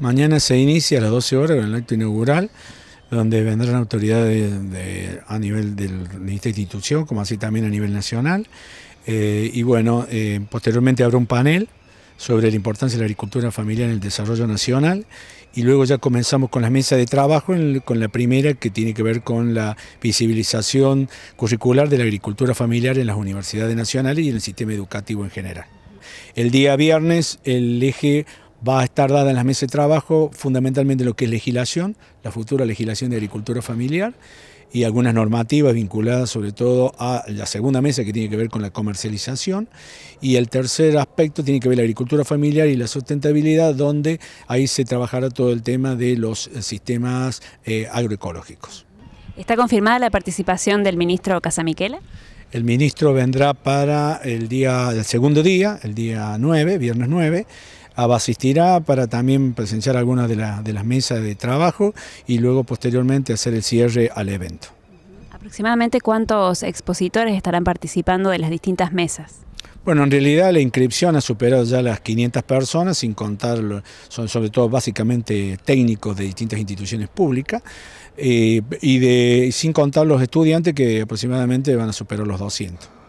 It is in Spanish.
Mañana se inicia a las 12 horas con el acto inaugural, donde vendrán autoridades a nivel de esta institución, como así también a nivel nacional. Eh, y bueno, eh, posteriormente habrá un panel sobre la importancia de la agricultura familiar en el desarrollo nacional y luego ya comenzamos con las mesas de trabajo, con la primera que tiene que ver con la visibilización curricular de la agricultura familiar en las universidades nacionales y en el sistema educativo en general. El día viernes el eje va a estar dada en las mesas de trabajo fundamentalmente lo que es legislación, la futura legislación de agricultura familiar y algunas normativas vinculadas sobre todo a la segunda mesa que tiene que ver con la comercialización y el tercer aspecto tiene que ver la agricultura familiar y la sustentabilidad donde ahí se trabajará todo el tema de los sistemas eh, agroecológicos. ¿Está confirmada la participación del ministro Casamiquela? El ministro vendrá para el día, el segundo día, el día 9, viernes 9, a asistirá para también presenciar algunas de, las mesas de trabajo y luego posteriormente hacer el cierre al evento. ¿Aproximadamente cuántos expositores estarán participando de las distintas mesas? Bueno, en realidad la inscripción ha superado ya las 500 personas, sin contar, son sobre todo básicamente técnicos de distintas instituciones públicas, eh, y sin contar los estudiantes que aproximadamente van a superar los 200.